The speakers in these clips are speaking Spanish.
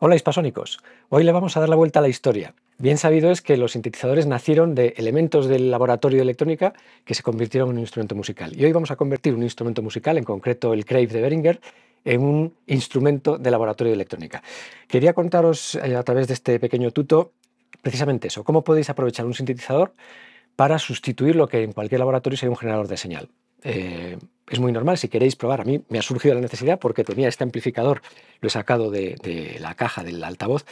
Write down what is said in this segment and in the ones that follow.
Hola hispasónicos, hoy le vamos a dar la vuelta a la historia. Bien sabido es que los sintetizadores nacieron de elementos del laboratorio de electrónica que se convirtieron en un instrumento musical. Y hoy vamos a convertir un instrumento musical, en concreto el Crave de Beringer, en un instrumento de laboratorio de electrónica. Quería contaros eh, a través de este pequeño tuto precisamente eso, cómo podéis aprovechar un sintetizador para sustituir lo que en cualquier laboratorio sería un generador de señal. Eh, es muy normal, si queréis probar, a mí me ha surgido la necesidad porque tenía este amplificador, lo he sacado de, la caja del altavoz,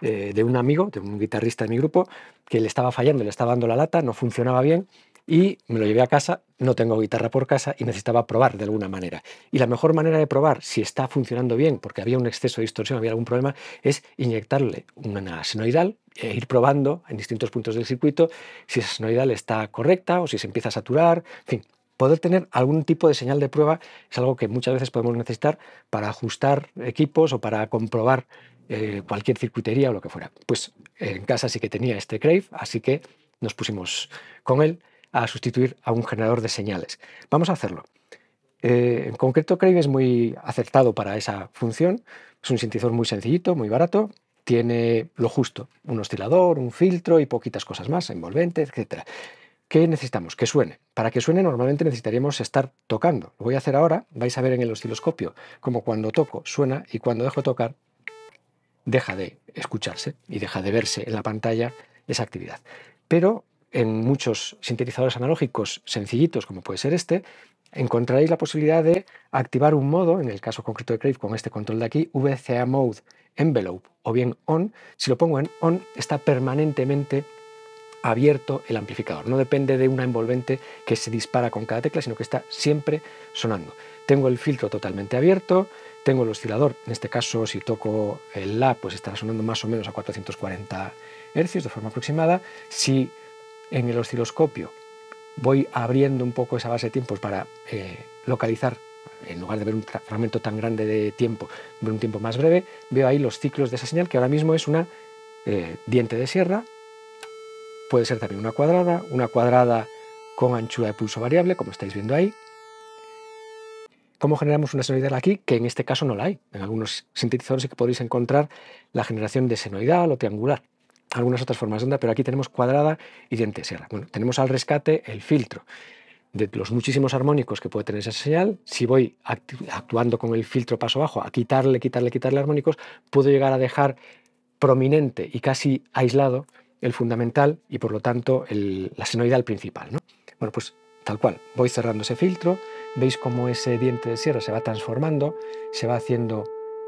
eh, de un amigo, de un guitarrista de mi grupo, que le estaba fallando, le estaba dando la lata, no funcionaba bien y me lo llevé a casa, no tengo guitarra por casa y necesitaba probar de alguna manera. Y la mejor manera de probar si está funcionando bien, porque había un exceso de distorsión, había algún problema, es inyectarle una senoidal e ir probando en distintos puntos del circuito si esa senoidal está correcta o si se empieza a saturar, en fin, poder tener algún tipo de señal de prueba es algo que muchas veces podemos necesitar para ajustar equipos o para comprobar eh, cualquier circuitería o lo que fuera. Pues en casa sí que tenía este Crave, así que nos pusimos con él a sustituir a un generador de señales. Vamos a hacerlo. Eh, en concreto, Crave es muy acertado para esa función. Es un sintetizador muy sencillito, muy barato. Tiene lo justo, un oscilador, un filtro y poquitas cosas más, envolvente, etc. ¿Qué necesitamos? Que suene. Para que suene normalmente necesitaríamos estar tocando. Lo voy a hacer ahora, vais a ver en el osciloscopio como cuando toco suena y cuando dejo tocar deja de escucharse y deja de verse en la pantalla esa actividad. Pero en muchos sintetizadores analógicos sencillitos como puede ser este, encontraréis la posibilidad de activar un modo, en el caso concreto de Crave con este control de aquí, VCA Mode Envelope o bien On. Si lo pongo en On está permanentemente abierto el amplificador. No depende de una envolvente que se dispara con cada tecla, sino que está siempre sonando. Tengo el filtro totalmente abierto, tengo el oscilador, en este caso si toco el La, pues estará sonando más o menos a 440 Hz de forma aproximada. Si en el osciloscopio voy abriendo un poco esa base de tiempos para eh, localizar en lugar de ver un fragmento tan grande de tiempo, ver un tiempo más breve, veo ahí los ciclos de esa señal que ahora mismo es una eh, diente de sierra puede ser también una cuadrada, una cuadrada con anchura de pulso variable, como estáis viendo ahí. ¿Cómo generamos una senoidal aquí? Que en este caso no la hay. En algunos sintetizadores sí que podéis encontrar la generación de senoidal o triangular. Algunas otras formas de onda, pero aquí tenemos cuadrada y diente sierra. Bueno, tenemos al rescate el filtro de los muchísimos armónicos que puede tener esa señal, si voy actuando con el filtro paso bajo a quitarle, quitarle, quitarle armónicos, puedo llegar a dejar prominente y casi aislado el fundamental y por lo tanto la senoidal principal. ¿no? Bueno, pues tal cual, voy cerrando ese filtro, veis cómo ese diente de sierra se va transformando, se va haciendo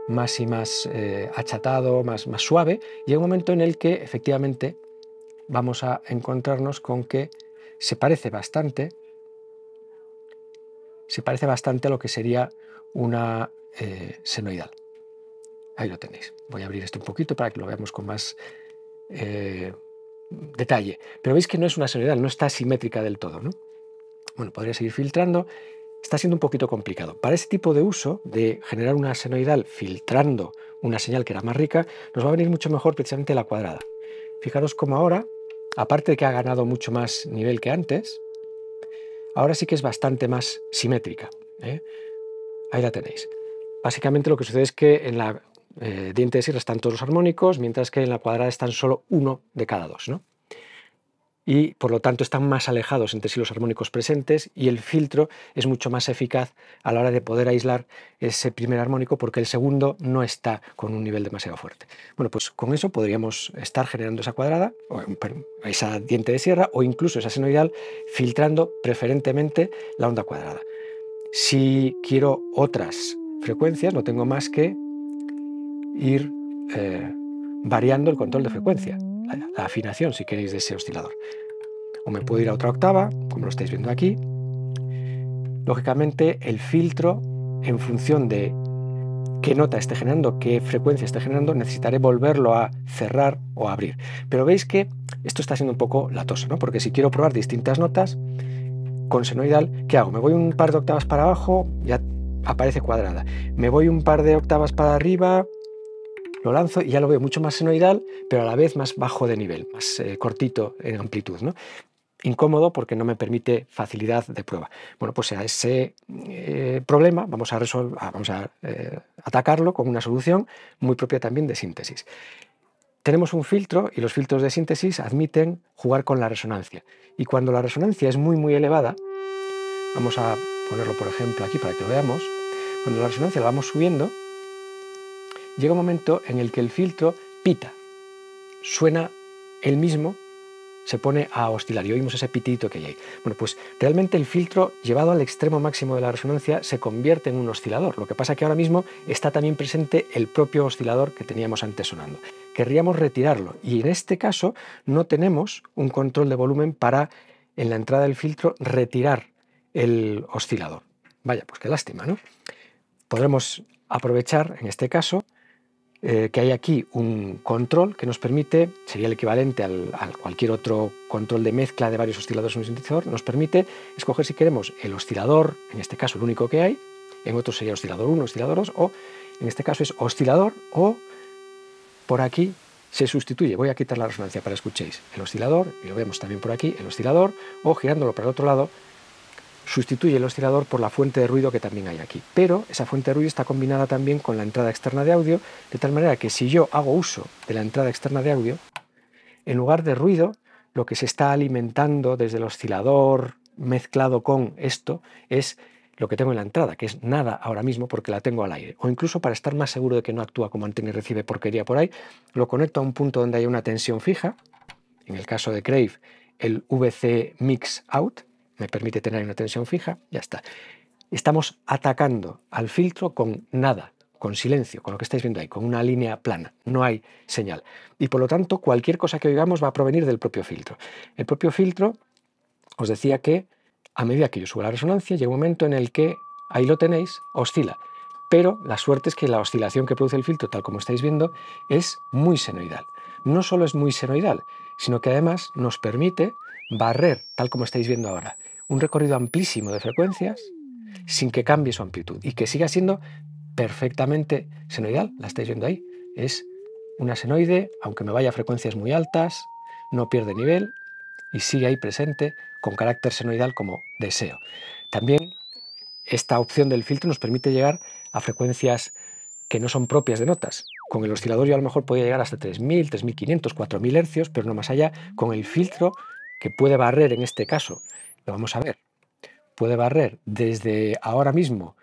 más y más eh, achatado, más, más suave, y hay un momento en el que efectivamente vamos a encontrarnos con que se parece bastante, se parece bastante a lo que sería una eh, senoidal. Ahí lo tenéis. Voy a abrir esto un poquito para que lo veamos con más eh, detalle. Pero veis que no es una senoidal, no está simétrica del todo. Bueno, podría seguir filtrando. Está siendo un poquito complicado. Para ese tipo de uso, de generar una senoidal filtrando una señal que era más rica, nos va a venir mucho mejor precisamente la cuadrada. Fijaros cómo ahora, aparte de que ha ganado mucho más nivel que antes, ahora sí que es bastante más simétrica. ¿eh? Ahí la tenéis. Básicamente lo que sucede es que en la eh, dientes sierra están todos los armónicos, mientras que en la cuadrada están solo uno de cada dos. Y por lo tanto están más alejados entre sí los armónicos presentes y el filtro es mucho más eficaz a la hora de poder aislar ese primer armónico porque el segundo no está con un nivel demasiado fuerte. Bueno, pues con eso podríamos estar generando esa cuadrada, o, esa diente de sierra o incluso esa senoidal filtrando preferentemente la onda cuadrada. Si quiero otras frecuencias, no tengo más que ir eh, variando el control de frecuencia, la, afinación, si queréis, de ese oscilador. O me puedo ir a otra octava, como lo estáis viendo aquí. Lógicamente, el filtro, en función de qué nota esté generando, qué frecuencia esté generando, necesitaré volverlo a cerrar o a abrir. Pero veis que esto está siendo un poco latoso, ¿no? Porque si quiero probar distintas notas con senoidal, ¿qué hago? Me voy un par de octavas para abajo, ya aparece cuadrada. Me voy un par de octavas para arriba, lo lanzo y ya lo veo mucho más senoidal, pero a la vez más bajo de nivel, más eh, cortito en amplitud. ¿no? Incómodo porque no me permite facilidad de prueba. Bueno, pues a ese eh, problema vamos a, ah, vamos a eh, atacarlo con una solución muy propia también de síntesis. Tenemos un filtro y los filtros de síntesis admiten jugar con la resonancia. Y cuando la resonancia es muy, muy elevada, vamos a ponerlo por ejemplo aquí para que lo veamos, cuando la resonancia la vamos subiendo, llega un momento en el que el filtro pita, suena el mismo, se pone a oscilar y oímos ese pitito que hay ahí. Bueno, pues realmente el filtro llevado al extremo máximo de la resonancia se convierte en un oscilador. Lo que pasa es que ahora mismo está también presente el propio oscilador que teníamos antes sonando. Querríamos retirarlo y en este caso no tenemos un control de volumen para en la entrada del filtro retirar el oscilador. Vaya, pues qué lástima, ¿no? Podremos aprovechar en este caso eh, que hay aquí un control que nos permite, sería el equivalente al, a cualquier otro control de mezcla de varios osciladores en un sintetizador, nos permite escoger si queremos el oscilador, en este caso el único que hay, en otros sería oscilador 1, oscilador 2, o en este caso es oscilador o por aquí se sustituye, voy a quitar la resonancia para escuchéis, el oscilador, y lo vemos también por aquí, el oscilador, o girándolo para el otro lado, sustituye el oscilador por la fuente de ruido que también hay aquí. Pero esa fuente de ruido está combinada también con la entrada externa de audio, de tal manera que si yo hago uso de la entrada externa de audio, en lugar de ruido, lo que se está alimentando desde el oscilador mezclado con esto es lo que tengo en la entrada, que es nada ahora mismo porque la tengo al aire. O incluso para estar más seguro de que no actúa como antena y recibe porquería por ahí, lo conecto a un punto donde hay una tensión fija, en el caso de Crave, el VC Mix Out, me permite tener una tensión fija, ya está. Estamos atacando al filtro con nada, con silencio, con lo que estáis viendo ahí, con una línea plana, no hay señal. Y por lo tanto, cualquier cosa que oigamos va a provenir del propio filtro. El propio filtro, os decía que a medida que yo subo la resonancia, llega un momento en el que, ahí lo tenéis, oscila. Pero la suerte es que la oscilación que produce el filtro, tal como estáis viendo, es muy senoidal. No solo es muy senoidal, sino que además nos permite barrer, tal como estáis viendo ahora un recorrido amplísimo de frecuencias sin que cambie su amplitud y que siga siendo perfectamente senoidal. La estáis viendo ahí. Es una senoide, aunque me vaya a frecuencias muy altas, no pierde nivel y sigue ahí presente con carácter senoidal como deseo. También esta opción del filtro nos permite llegar a frecuencias que no son propias de notas. Con el oscilador yo a lo mejor podía llegar hasta 3.000, 3.500, 4.000 hercios, pero no más allá. Con el filtro que puede barrer en este caso vamos a ver, puede barrer desde ahora mismo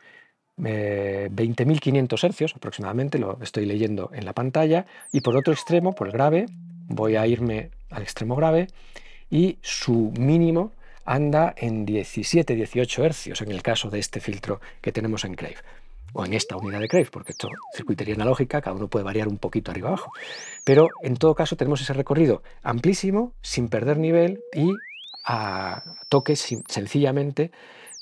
20.500 eh, hercios aproximadamente, lo estoy leyendo en la pantalla, y por otro extremo, por el grave, voy a irme al extremo grave, y su mínimo anda en 17-18 hercios en el caso de este filtro que tenemos en Crave, o en esta unidad de Crave, porque esto circuitería analógica, cada uno puede variar un poquito arriba abajo. Pero en todo caso tenemos ese recorrido amplísimo, sin perder nivel y a toques sencillamente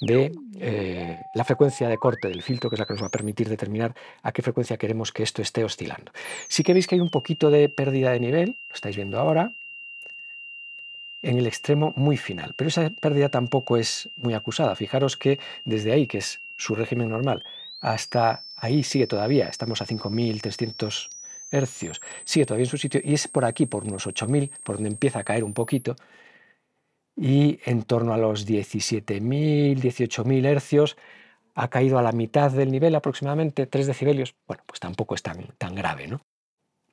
de eh, la frecuencia de corte del filtro, que es la que nos va a permitir determinar a qué frecuencia queremos que esto esté oscilando. Sí que veis que hay un poquito de pérdida de nivel, lo estáis viendo ahora, en el extremo muy final, pero esa pérdida tampoco es muy acusada. Fijaros que desde ahí, que es su régimen normal, hasta ahí sigue todavía, estamos a 5300 hercios, sigue todavía en su sitio y es por aquí, por unos 8000, por donde empieza a caer un poquito, y en torno a los 17.000, 18.000 hercios ha caído a la mitad del nivel aproximadamente, 3 decibelios. Bueno, pues tampoco es tan, tan grave, ¿no?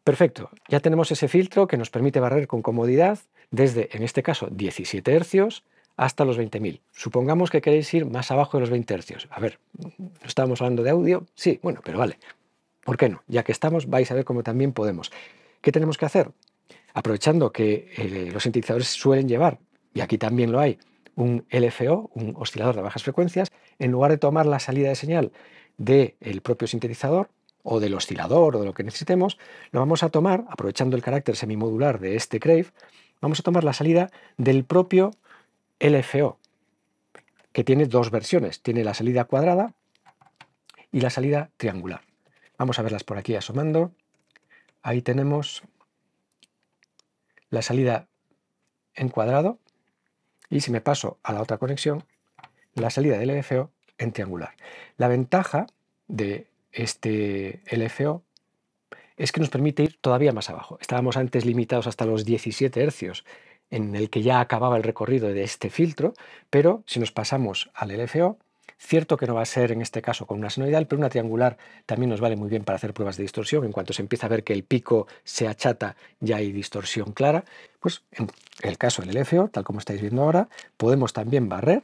Perfecto, ya tenemos ese filtro que nos permite barrer con comodidad desde, en este caso, 17 hercios hasta los 20.000. Supongamos que queréis ir más abajo de los 20 hercios. A ver, ¿no estábamos hablando de audio? Sí, bueno, pero vale. ¿Por qué no? Ya que estamos, vais a ver cómo también podemos. ¿Qué tenemos que hacer? Aprovechando que eh, los sintetizadores suelen llevar y aquí también lo hay, un LFO, un oscilador de bajas frecuencias, en lugar de tomar la salida de señal del propio sintetizador o del oscilador o de lo que necesitemos, lo vamos a tomar, aprovechando el carácter semimodular de este Crave, vamos a tomar la salida del propio LFO, que tiene dos versiones, tiene la salida cuadrada y la salida triangular. Vamos a verlas por aquí asomando. Ahí tenemos la salida en cuadrado, y si me paso a la otra conexión, la salida del LFO en triangular. La ventaja de este LFO es que nos permite ir todavía más abajo. Estábamos antes limitados hasta los 17 hercios en el que ya acababa el recorrido de este filtro, pero si nos pasamos al LFO, Cierto que no va a ser en este caso con una senoidal, pero una triangular también nos vale muy bien para hacer pruebas de distorsión. En cuanto se empieza a ver que el pico se achata, ya hay distorsión clara. Pues en el caso del LFO, tal como estáis viendo ahora, podemos también barrer.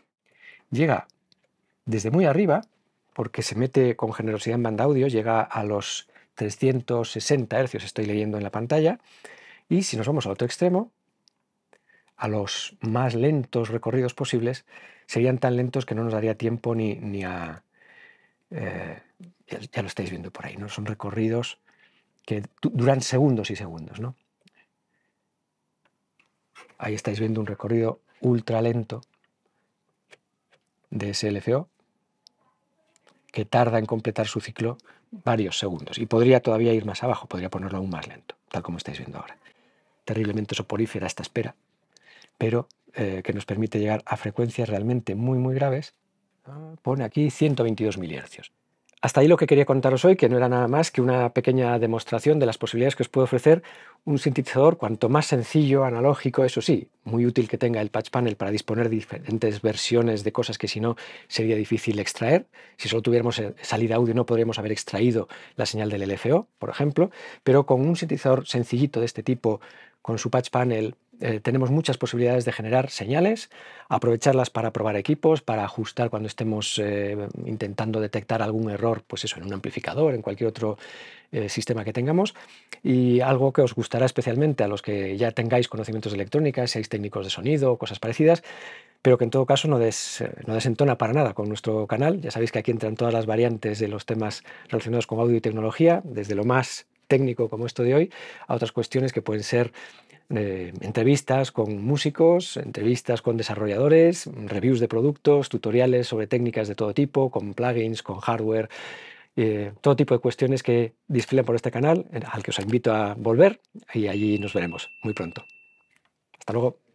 Llega desde muy arriba, porque se mete con generosidad en banda audio, llega a los 360 Hz, estoy leyendo en la pantalla. Y si nos vamos al otro extremo, a los más lentos recorridos posibles, serían tan lentos que no nos daría tiempo ni, ni a... Eh, ya, lo estáis viendo por ahí, ¿no? Son recorridos que duran segundos y segundos, ¿no? Ahí estáis viendo un recorrido ultra lento de SLFO que tarda en completar su ciclo varios segundos y podría todavía ir más abajo, podría ponerlo aún más lento, tal como estáis viendo ahora. Terriblemente soporífera esta espera, pero eh, que nos permite llegar a frecuencias realmente muy, muy graves, pone aquí 122 milihercios. Hasta ahí lo que quería contaros hoy, que no era nada más que una pequeña demostración de las posibilidades que os puede ofrecer un sintetizador cuanto más sencillo, analógico, eso sí, muy útil que tenga el patch panel para disponer de diferentes versiones de cosas que si no sería difícil extraer. Si solo tuviéramos eh, salida audio no podríamos haber extraído la señal del LFO, por ejemplo, pero con un sintetizador sencillito de este tipo, con su patch panel eh, tenemos muchas posibilidades de generar señales, aprovecharlas para probar equipos, para ajustar cuando estemos eh, intentando detectar algún error, pues eso, en un amplificador, en cualquier otro eh, sistema que tengamos. Y algo que os gustará especialmente a los que ya tengáis conocimientos de electrónica, seáis técnicos de sonido, cosas parecidas, pero que en todo caso no, no desentona para nada con nuestro canal. Ya sabéis que aquí entran todas las variantes de los temas relacionados con audio y tecnología, desde lo más técnico como esto de hoy, a otras cuestiones que pueden ser eh, entrevistas con músicos, entrevistas con desarrolladores, reviews de productos, tutoriales sobre técnicas de todo tipo, con plugins, con hardware, eh, todo tipo de cuestiones que desfilan por este canal, al que os invito a volver y allí nos veremos muy pronto. Hasta luego.